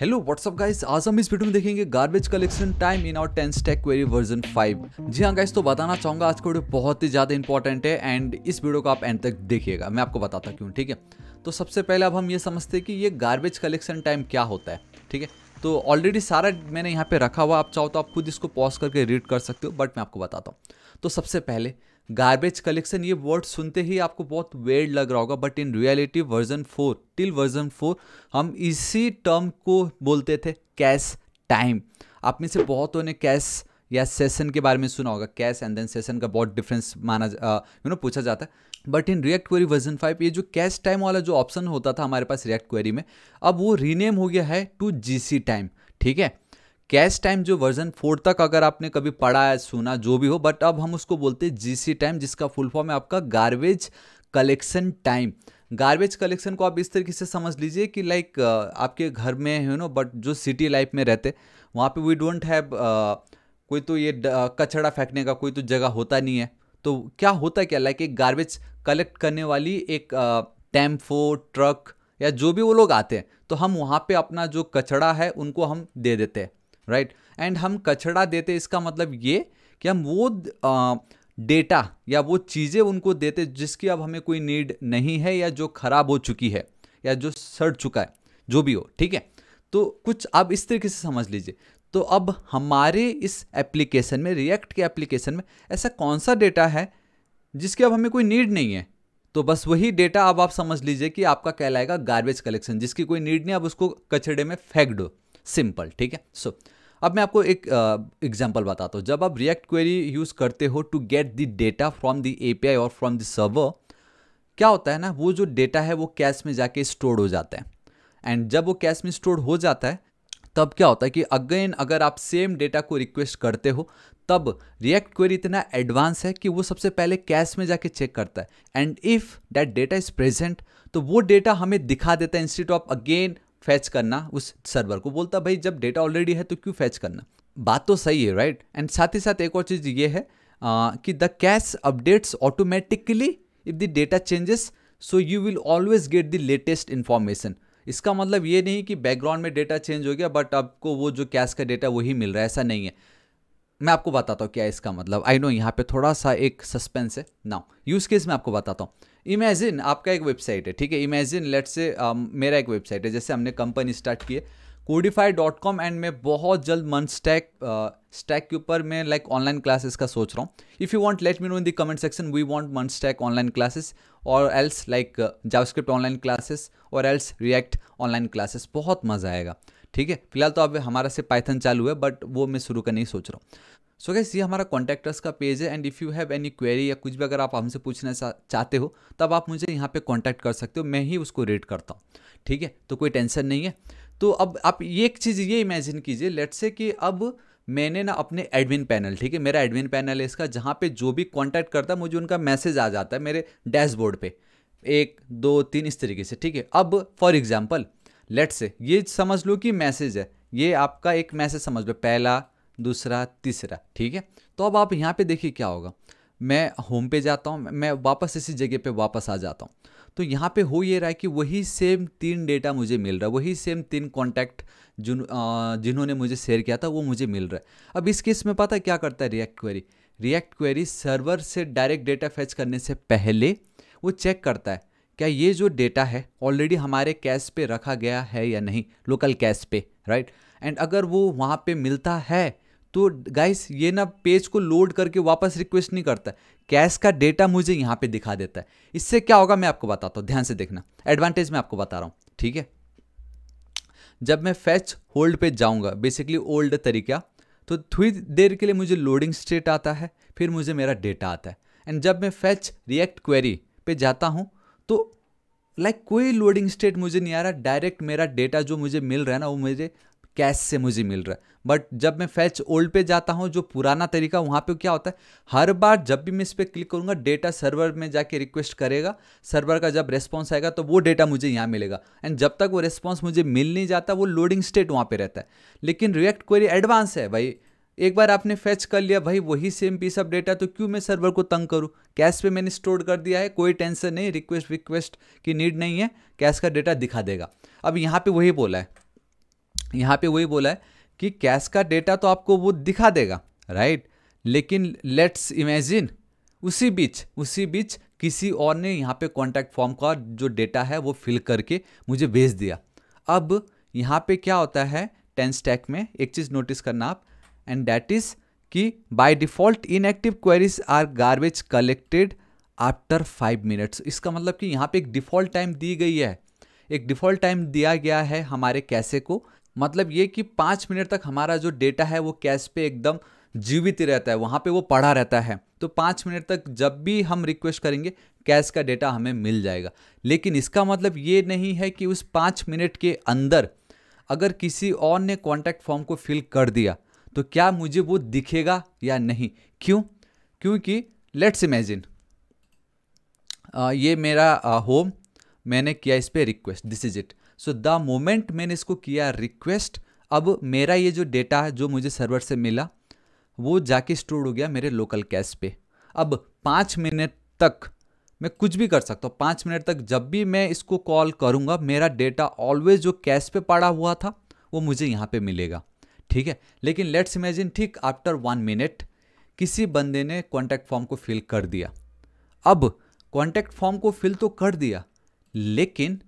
Hello what's up guys आज हम इस वीडियो में देखेंगे garbage collection time in our TanStack query version 5 जी हाँ गाइस तो बताना चाहूंगा आज का वीडियो बहुत ही ज़्यादा इंपॉर्टेंट है एंड इस वीडियो को आप एंड तक देखिएगा मैं आपको बताता क्यों ठीक है तो सबसे पहले अब हम ये समझते हैं कि ये गार्बेज कलेक्शन टाइम क्या होता है ठीक है तो ऑलरेडी सारा मैंने यहाँ पे रखा हुआ आप चाहो तो आप खुद इसको पॉज करके रीड कर सकते हो बट मैं आपको बताता हूँ तो सबसे पहले गार्बेज कलेक्शन ये वर्ड सुनते ही आपको बहुत वेड़ लग रहा होगा but in reality version four till version four हम इसी टर्म को बोलते थे कैश टाइम आप में से बहुतों ने कैश या सेशन के बारे में सुना होगा कैश एंड देन सेशन का बहुत डिफरेंस माना यू नो uh, पूछा जाता है but in React Query version five ये जो कैश टाइम वाला जो ऑप्शन होता था हमारे पास रिएक्ट क्वेरी में अब वो रीनेम हो गया है टू जी टाइम ठीक है कैश टाइम जो वर्जन फोर तक अगर आपने कभी पढ़ा है सुना जो भी हो बट अब हम उसको बोलते हैं जीसी टाइम जिसका फुल फॉर्म है आपका garbage collection time garbage collection को आप इस तरीके से समझ लीजिए कि लाइक आपके घर में है नो बट जो सिटी लाइफ में रहते वहाँ पे वी डोंट हैव कोई तो ये कचड़ा फेंकने का कोई तो जगह होता नहीं है तो क्या होता क्या लाइक एक गार्बेज कलेक्ट करने वाली एक टेम्पो ट्रक या जो भी वो लोग आते हैं तो हम वहाँ पे अपना जो कचड़ा है उनको हम दे देते हैं राइट right? एंड हम कचड़ा देते इसका मतलब ये कि हम वो डेटा या वो चीज़ें उनको देते जिसकी अब हमें कोई नीड नहीं है या जो खराब हो चुकी है या जो सड़ चुका है जो भी हो ठीक है तो कुछ आप इस तरीके से समझ लीजिए तो अब हमारे इस एप्लीकेशन में रिएक्ट के एप्लीकेशन में ऐसा कौन सा डेटा है जिसकी अब हमें कोई नीड नहीं है तो बस वही डेटा अब आप समझ लीजिए कि आपका कहलाएगा गार्बेज कलेक्शन जिसकी कोई नीड नहीं अब उसको कचड़े में फेंक दो सिंपल ठीक है सो so, अब मैं आपको एक एग्जाम्पल बताता हूँ जब आप रिएक्ट क्वेरी यूज़ करते हो to get the data from the API और फ्रॉम द सर्वर क्या होता है ना वो जो डेटा है वो कैश में जाके स्टोर हो जाता है एंड जब वो कैश में स्टोर हो जाता है तब क्या होता है कि अगेन अगर आप सेम डेटा को रिक्वेस्ट करते हो तब रिएक्ट क्वेरी इतना एडवांस है कि वो सबसे पहले कैश में जाके चेक करता है and if that data is present तो वो डेटा हमें दिखा देता है इंस्टीट्यूट ऑफ अगेन फैच करना उस सर्वर को बोलता भाई जब डेटा ऑलरेडी है तो क्यों फैच करना बात तो सही है राइट एंड साथ ही साथ एक और चीज़ ये है आ, कि the cache updates automatically if the data changes so you will always get the latest information इसका मतलब ये नहीं कि बैकग्राउंड में डेटा चेंज हो गया बट आपको वो जो कैश का डेटा वही मिल रहा है ऐसा नहीं है मैं आपको बताता हूँ क्या इसका मतलब आई नो यहाँ पे थोड़ा सा एक सस्पेंस है नाउ यूज़ केस मैं आपको बताता हूँ इमेजिन आपका एक वेबसाइट है ठीक है इमेजिन लेट से मेरा एक वेबसाइट है जैसे हमने कंपनी स्टार्ट की है कोडिफाई डॉट कॉम एंड मैं बहुत जल्द मन स्टैक स्टैक uh, के ऊपर मैं लाइक ऑनलाइन क्लासेस का सोच रहा हूँ if you want let me know in the comment section we want मन स्टैक ऑनलाइन क्लासेस और else like JavaScript online classes और एल्स रिएक्ट ऑनलाइन क्लासेस बहुत मज़ा आएगा ठीक है फिलहाल तो अब हमारा से पाइथन चालू है बट वो मैं शुरू करने ही सोच रहा हूँ सो गैस ये हमारा कॉन्टैक्टर्स का पेज है and if you have any query या कुछ भी अगर आप हमसे पूछना चाहते हो तब आप मुझे यहाँ पे कॉन्टैक्ट कर सकते हो मैं ही उसको रीड करता हूँ ठीक है तो कोई टेंशन नहीं है तो अब आप ये एक चीज़ ये इमेजिन कीजिए लेट से कि अब मैंने ना अपने एडमिन पैनल ठीक है मेरा एडमिन पैनल है इसका जहाँ पे जो भी कांटेक्ट करता है मुझे उनका मैसेज आ जाता है मेरे डैशबोर्ड पे एक दो तीन इस तरीके से ठीक है अब फॉर एग्जांपल लेट से ये समझ लो कि मैसेज है ये आपका एक मैसेज समझ लो पहला दूसरा तीसरा ठीक है तो अब आप यहाँ पे देखिए क्या होगा मैं होम पे जाता हूँ मैं वापस इसी जगह पे वापस आ जाता हूँ तो यहाँ पे हो ये रहा है कि वही सेम तीन डेटा मुझे मिल रहा है वही सेम तीन कॉन्टैक्ट जिन जिन्होंने मुझे शेयर किया था वो मुझे मिल रहा है अब इस केस में पता है क्या करता है React Query React Query server से डायरेक्ट डेटा फैच करने से पहले वो चेक करता है क्या ये जो डेटा है ऑलरेडी हमारे कैश पे रखा गया है या नहीं लोकल कैश पे राइट एंड अगर वो वहाँ पे मिलता है तो गाइस ये ना पेज को लोड करके वापस रिक्वेस्ट नहीं करता कैश का डेटा मुझे यहाँ पे दिखा देता है इससे क्या होगा मैं आपको बताता हूँ ध्यान से देखना एडवांटेज मैं आपको बता रहा हूँ ठीक है जब मैं फैच होल्ड पे जाऊँगा बेसिकली ओल्ड तरीका तो थोड़ी देर के लिए मुझे लोडिंग स्टेट आता है फिर मुझे मेरा डेटा आता है एंड जब मैं फैच रिएक्ट क्वेरी पे जाता हूँ तो लाइक like, कोई लोडिंग स्टेट मुझे नहीं आ रहा डायरेक्ट मेरा डेटा जो मुझे मिल रहा है ना वो मुझे कैश से मुझे मिल रहा है बट जब मैं फैच ओल्ड पे जाता हूँ जो पुराना तरीका वहाँ पे क्या होता है हर बार जब भी मैं इस पर क्लिक करूँगा डेटा सर्वर में जाके रिक्वेस्ट करेगा सर्वर का जब रेस्पॉन्स आएगा तो वो डेटा मुझे यहाँ मिलेगा एंड जब तक वो रिस्पॉन्स मुझे मिल नहीं जाता वो लोडिंग स्टेट वहाँ पर रहता है लेकिन रिएक्ट क्वेरी एडवांस है भाई एक बार आपने फेच कर लिया भाई वही सेम पीस ऑफ डेटा तो क्यों मैं सर्वर को तंग करूँ कैश पे मैंने स्टोर कर दिया है कोई टेंशन नहीं रिक्वेस्ट रिक्वेस्ट की नीड नहीं है कैश का डेटा दिखा देगा अब यहाँ पे वही बोला है यहाँ पे वही बोला है कि कैश का डेटा तो आपको वो दिखा देगा राइट लेकिन लेट्स इमेजिन उसी बीच उसी बीच किसी और ने यहाँ पे कॉन्टैक्ट फॉर्म का जो डेटा है वो फिल करके मुझे भेज दिया अब यहाँ पे क्या होता है टेंस टैक में एक चीज़ नोटिस करना आप एंड दैट इज कि by default inactive queries are garbage collected after five minutes इसका मतलब कि यहाँ पे एक डिफ़ॉल्ट टाइम दी गई है एक डिफ़ॉल्ट टाइम दिया गया है हमारे कैसे को मतलब ये कि पाँच मिनट तक हमारा जो डेटा है वो कैश पे एकदम जीवित रहता है वहाँ पे वो पड़ा रहता है तो पाँच मिनट तक जब भी हम रिक्वेस्ट करेंगे कैश का डेटा हमें मिल जाएगा लेकिन इसका मतलब ये नहीं है कि उस पाँच मिनट के अंदर अगर किसी और ने कॉन्टैक्ट फॉर्म को फिल कर दिया तो क्या मुझे वो दिखेगा या नहीं क्यों क्योंकि लेट्स इमेजिन ये मेरा होम मैंने किया इस पर request this is it so the moment मैंने इसको किया रिक्वेस्ट अब मेरा ये जो डेटा है जो मुझे सर्वर से मिला वो जाके स्टोर हो गया मेरे लोकल कैश पे अब पाँच मिनट तक मैं कुछ भी कर सकता हूँ पाँच मिनट तक जब भी मैं इसको कॉल करूँगा मेरा डेटा ऑलवेज जो कैश पे पड़ा हुआ था वो मुझे यहाँ पे मिलेगा ठीक है लेकिन लेट्स इमेजिन ठीक आफ्टर वन मिनट किसी बंदे ने कॉन्टैक्ट फॉर्म को फिल कर दिया अब कॉन्टैक्ट फॉर्म को फिल तो कर दिया लेकिन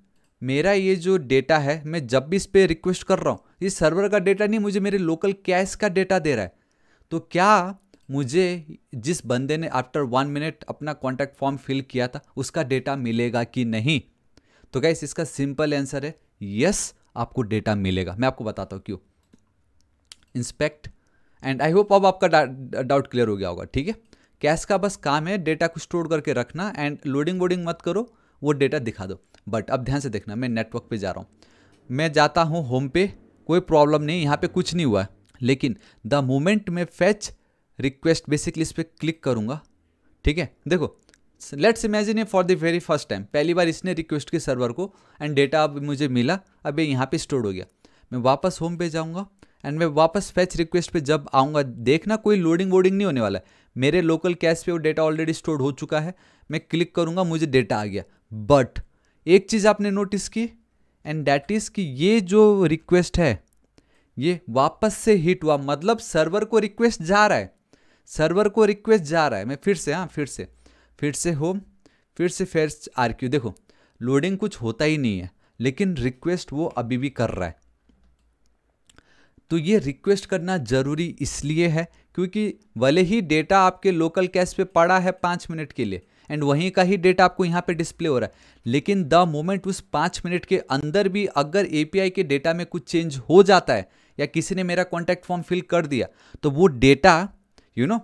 मेरा ये जो डेटा है मैं जब भी इस पर रिक्वेस्ट कर रहा हूँ ये सर्वर का डेटा नहीं मुझे मेरे लोकल कैश का डेटा दे रहा है तो क्या मुझे जिस बंदे ने आफ्टर वन मिनट अपना कॉन्टैक्ट फॉर्म फिल किया था उसका डेटा मिलेगा कि नहीं तो क्या इसका सिंपल आंसर है यस आपको डेटा मिलेगा मैं आपको बताता हूँ क्यों इंस्पेक्ट एंड आई होप अब आपका डाउट क्लियर हो गया होगा ठीक है कैश का बस काम है डेटा को स्टोर करके रखना एंड लोडिंग वोडिंग मत करो वो डेटा दिखा दो बट अब ध्यान से देखना मैं नेटवर्क पे जा रहा हूँ मैं जाता हूँ होम पे कोई प्रॉब्लम नहीं यहाँ पे कुछ नहीं हुआ है लेकिन द मोमेंट मैं फैच रिक्वेस्ट बेसिकली इस पर क्लिक करूँगा ठीक है देखो let's imagine a for the very first time पहली बार इसने रिक्वेस्ट की सर्वर को एंड डेटा अब मुझे मिला अब ये यहाँ पर स्टोर हो गया मैं वापस होम पे जाऊँगा एंड मैं वापस फैच रिक्वेस्ट पे जब आऊँगा देखना कोई लोडिंग वोडिंग नहीं होने वाला है मेरे लोकल कैश पे वो डेटा ऑलरेडी स्टोर हो चुका है मैं क्लिक करूँगा मुझे डेटा आ गया बट एक चीज़ आपने नोटिस की एंड डैट इज़ कि ये जो रिक्वेस्ट है ये वापस से हिट हुआ मतलब सर्वर को रिक्वेस्ट जा रहा है सर्वर को रिक्वेस्ट जा रहा है मैं फिर से हाँ फिर से फिर से होम फिर से फेर आर क्यू देखो लोडिंग कुछ होता ही नहीं है लेकिन रिक्वेस्ट वो अभी भी कर रहा है तो ये रिक्वेस्ट करना ज़रूरी इसलिए है क्योंकि भले ही डेटा आपके लोकल कैश पे पड़ा है पाँच मिनट के लिए एंड वहीं का ही डेटा आपको यहाँ पे डिस्प्ले हो रहा है लेकिन द मोमेंट उस पाँच मिनट के अंदर भी अगर ए के डेटा में कुछ चेंज हो जाता है या किसी ने मेरा कॉन्टैक्ट फॉर्म फिल कर दिया तो वो डेटा यू नो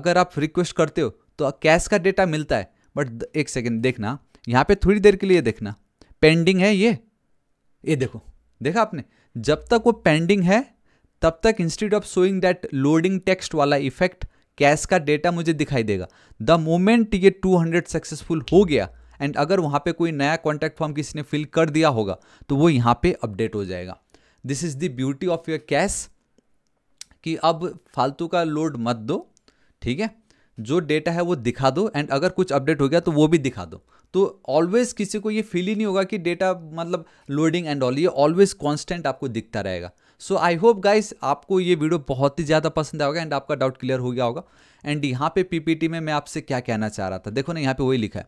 अगर आप रिक्वेस्ट करते हो तो कैश का डेटा मिलता है बट एक सेकेंड देखना यहाँ पे थोड़ी देर के लिए देखना पेंडिंग है ये ये देखो देखा आपने जब तक वो पेंडिंग है तब तक instead of showing that loading text वाला इफेक्ट कैश का डेटा मुझे दिखाई देगा द मोमेंट ये 200 सक्सेसफुल हो गया एंड अगर वहाँ पे कोई नया कॉन्टैक्ट फॉर्म किसी ने फिल कर दिया होगा तो वो यहाँ पे अपडेट हो जाएगा this is the beauty of your cache कि अब फालतू का लोड मत दो ठीक है जो डेटा है वो दिखा दो एंड अगर कुछ अपडेट हो गया तो वो भी दिखा दो तो ऑलवेज किसी को ये फील ही नहीं होगा कि डेटा मतलब लोडिंग एंड ऑल ये ऑलवेज कॉन्स्टेंट आपको दिखता रहेगा सो आई होप गाइस आपको ये वीडियो बहुत ही ज़्यादा पसंद आएगा एंड आपका डाउट क्लियर हो गया होगा एंड यहाँ पे पीपीटी में मैं आपसे क्या कहना चाह रहा था देखो ना यहाँ पे वही लिखा है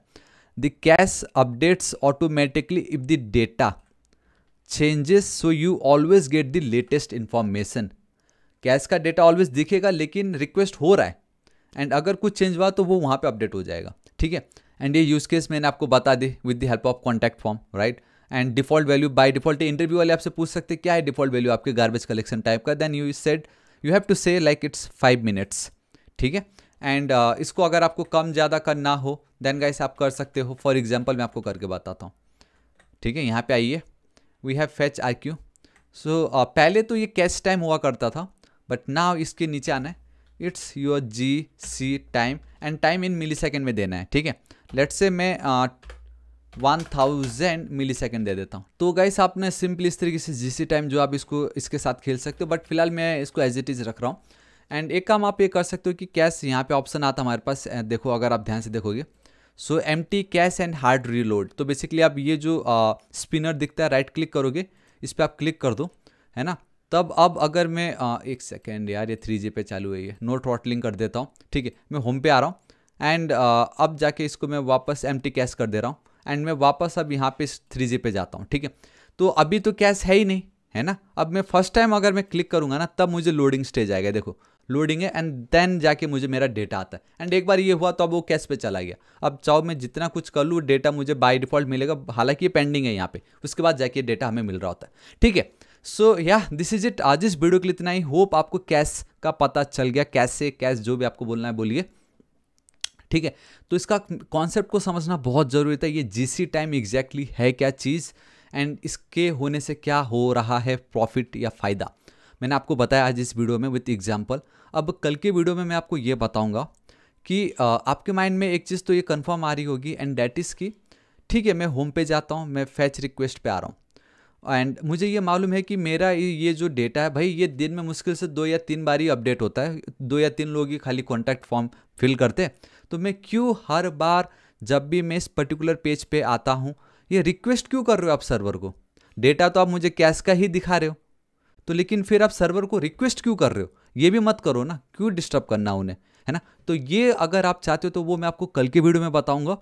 the cache updates automatically if the data changes so you always get the latest information cache का डेटा ऑलवेज दिखेगा लेकिन रिक्वेस्ट हो रहा है एंड अगर कुछ चेंज हुआ तो वो वहाँ पर अपडेट हो जाएगा ठीक है एंड ये यूज़ केस मैंने आपको बता दी with the help of contact form right and default value by default interview वाले आपसे पूछ सकते क्या है डिफॉल्ट वैल्यू आपके गार्बेज कलेक्शन टाइप का then you said you have to say like it's five minutes ठीक है एंड uh, इसको अगर आपको कम ज़्यादा करना हो देन गाइस आप कर सकते हो फॉर एग्जाम्पल मैं आपको करके बताता हूँ ठीक है यहाँ पे आइए we have fetch I Q so पहले तो ये कैच टाइम हुआ करता था बट नाउ इसके नीचे आना है it's your G C time and time in millisecond में देना है ठीक है लेट से मैं uh, one thousand millisecond दे देता हूँ तो गाइस आपने सिंपली इस तरीके से जिसी टाइम जो आप इसको इसके साथ खेल सकते हो बट फिलहाल मैं इसको एज इट इज़ रख रहा हूँ एंड एक काम आप ये कर सकते हो कि कैश यहाँ पे ऑप्शन आता हमारे पास देखो अगर आप ध्यान से देखोगे so empty cache and hard reload तो बेसिकली आप ये जो स्पिनर दिखता है राइट क्लिक करोगे इस पर आप क्लिक कर दो है ना तब अब अगर मैं आ, एक सेकेंड यार ये थ्री जी पे चालू हुई है नो ट्रॉटलिंग कर देता हूँ ठीक है मैं होम पे आ रहा हूँ एंड अब जाके इसको मैं वापस एम टी कैश कर दे रहा हूँ एंड मैं वापस अब यहाँ पे थ्री पे जाता हूँ ठीक है तो अभी तो कैश है ही नहीं है ना अब मैं फर्स्ट टाइम अगर मैं क्लिक करूँगा ना तब मुझे लोडिंग स्टेज आएगा देखो लोडिंग है एंड देन जाके मुझे मेरा डेटा आता है एंड एक बार ये हुआ तो अब वो कैश पे चला गया अब चाहो मैं जितना कुछ कर लूँ डेटा मुझे बाय डिफॉल्ट मिलेगा हालांकि ये पेंडिंग है यहाँ पे उसके बाद जाके डेटा हमें मिल रहा होता है ठीक है सो या दिस इज इट आज इस वीडियो के लिए इतना ही होप आपको कैश का पता चल गया कैसे कैश जो भी आपको बोलना है बोलिए ठीक है तो इसका कॉन्सेप्ट को समझना बहुत ज़रूरी था ये जीसी टाइम एग्जैक्टली है क्या चीज़ एंड इसके होने से क्या हो रहा है प्रॉफिट या फ़ायदा मैंने आपको बताया आज इस वीडियो में विथ एग्जाम्पल अब कल के वीडियो में मैं आपको ये बताऊँगा कि आपके माइंड में एक चीज़ तो ये कंफर्म आ रही होगी एंड डैट इज़ की ठीक है मैं होम पे जाता हूँ मैं फैच रिक्वेस्ट पे आ रहा हूँ एंड मुझे ये मालूम है कि मेरा ये जो डेटा है भाई ये दिन में मुश्किल से दो या तीन बार ही अपडेट होता है दो या तीन लोग ही खाली कॉन्टैक्ट फॉर्म फिल करते हैं तो मैं क्यों हर बार जब भी मैं इस पर्टिकुलर पेज पे आता हूँ ये रिक्वेस्ट क्यों कर रहे हो आप सर्वर को डेटा तो आप मुझे कैश का ही दिखा रहे हो तो लेकिन फिर आप सर्वर को रिक्वेस्ट क्यों कर रहे हो ये भी मत करो ना क्यों डिस्टर्ब करना उन्हें है ना तो ये अगर आप चाहते हो तो वो मैं आपको कल की वीडियो में बताऊंगा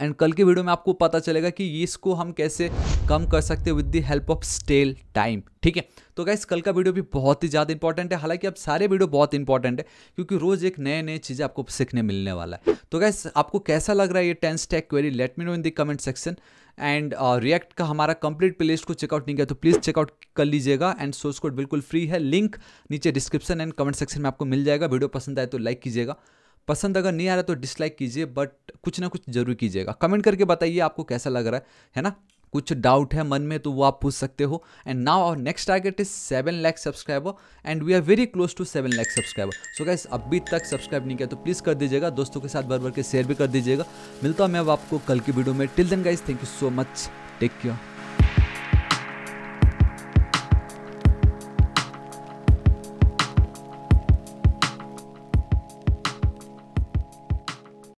एंड कल के वीडियो में आपको पता चलेगा कि इसको हम कैसे कम कर सकते हैं with the help of stale time ठीक है तो गाइस कल का वीडियो भी बहुत ही ज़्यादा इंपॉर्टेंट है हालांकि अब सारे वीडियो बहुत इंपॉर्टेंट है क्योंकि रोज एक नए नए चीज़ें आपको सीखने मिलने वाला है तो गाइस आपको कैसा लग रहा है ये TanStack query let me know in the comment section and React का हमारा कंप्लीट प्लेलिस्ट को चेकआउट नहीं किया तो प्लीज़ चेकआउट कर लीजिएगा एंड सोर्स कोड बिल्कुल फ्री है लिंक नीचे डिस्क्रिप्शन एंड कमेंट सेक्शन में आपको मिल जाएगा वीडियो पसंद आए तो लाइक कीजिएगा पसंद अगर नहीं आ रहा तो डिसलाइक कीजिए बट कुछ ना कुछ जरूर कीजिएगा कमेंट करके बताइए आपको कैसा लग रहा है है ना कुछ डाउट है मन में तो वो आप पूछ सकते हो and now our next target is seven lakhs subscriber and we are very close to seven lakhs subscriber so guys अभी तक सब्सक्राइब नहीं किया तो प्लीज़ कर दीजिएगा दोस्तों के साथ भर भर के शेयर भी कर दीजिएगा मिलता हूँ मैं अब आपको कल की वीडियो में till then guys thank you so much take care